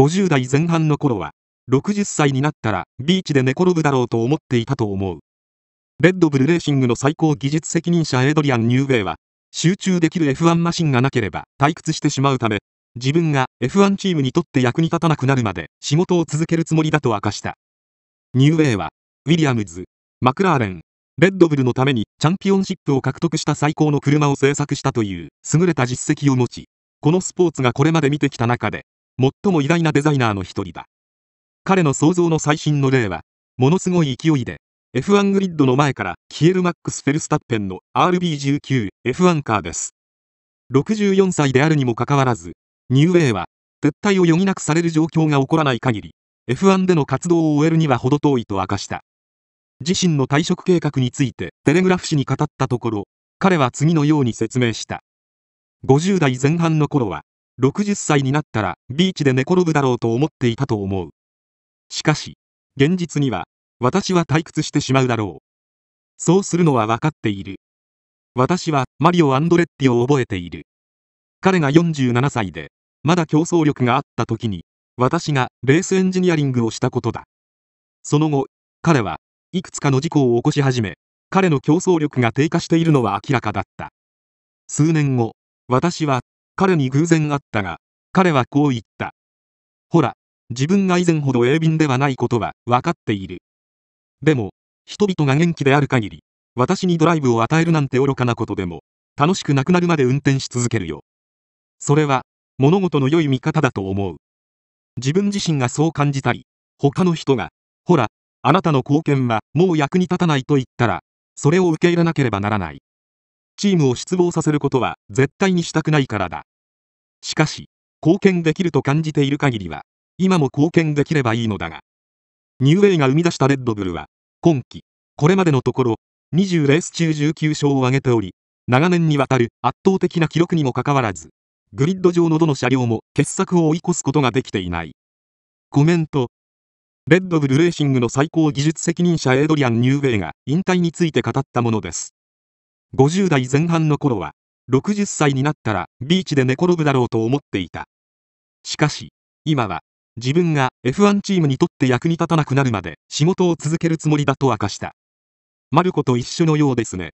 50代前半の頃は、60歳になったらビーチで寝転ぶだろうと思っていたと思う。レッドブルレーシングの最高技術責任者エドリアン・ニューウェイは、集中できる F1 マシンがなければ退屈してしまうため、自分が F1 チームにとって役に立たなくなるまで仕事を続けるつもりだと明かした。ニューウェイは、ウィリアムズ、マクラーレン、レッドブルのためにチャンピオンシップを獲得した最高の車を製作したという優れた実績を持ち、このスポーツがこれまで見てきた中で最も偉大なデザイナーの一人だ彼の創造の最新の例はものすごい勢いで F1 グリッドの前からキエル・マックス・フェルスタッペンの RB19F1 カーです64歳であるにもかかわらずニューウェイは撤退を余儀なくされる状況が起こらない限り F1 での活動を終えるには程遠いと明かした自身の退職計画についてテレグラフ紙に語ったところ彼は次のように説明した50代前半の頃は60歳になったらビーチで寝転ぶだろうと思っていたと思う。しかし、現実には、私は退屈してしまうだろう。そうするのは分かっている。私はマリオ・アンドレッティを覚えている。彼が47歳で、まだ競争力があった時に、私がレースエンジニアリングをしたことだ。その後、彼はいくつかの事故を起こし始め、彼の競争力が低下しているのは明らかだった。数年後、私は彼に偶然会ったが、彼はこう言った。ほら、自分が以前ほど鋭敏ではないことは分かっている。でも、人々が元気である限り、私にドライブを与えるなんて愚かなことでも、楽しくなくなるまで運転し続けるよ。それは、物事の良い見方だと思う。自分自身がそう感じたり、他の人が、ほら、あなたの貢献はもう役に立たないと言ったら、それを受け入れなければならない。チームを失望させることは絶対にしたくないからだ。しかし、貢献できると感じている限りは、今も貢献できればいいのだが。ニューウェイが生み出したレッドブルは、今季、これまでのところ、20レース中19勝を挙げており、長年にわたる圧倒的な記録にもかかわらず、グリッド上のどの車両も傑作を追い越すことができていない。コメント。レッドブルレーシングの最高技術責任者エイドリアン・ニューウェイが引退について語ったものです。50代前半の頃は、60歳になったらビーチで寝転ぶだろうと思っていた。しかし、今は自分が F1 チームにとって役に立たなくなるまで仕事を続けるつもりだと明かした。マルコと一緒のようですね。